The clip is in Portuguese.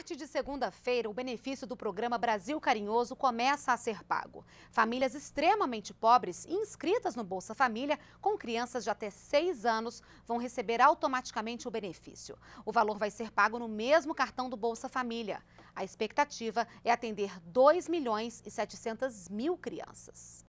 partir de segunda-feira, o benefício do programa Brasil Carinhoso começa a ser pago. Famílias extremamente pobres inscritas no Bolsa Família, com crianças de até 6 anos, vão receber automaticamente o benefício. O valor vai ser pago no mesmo cartão do Bolsa Família. A expectativa é atender 2 milhões e 700 mil crianças.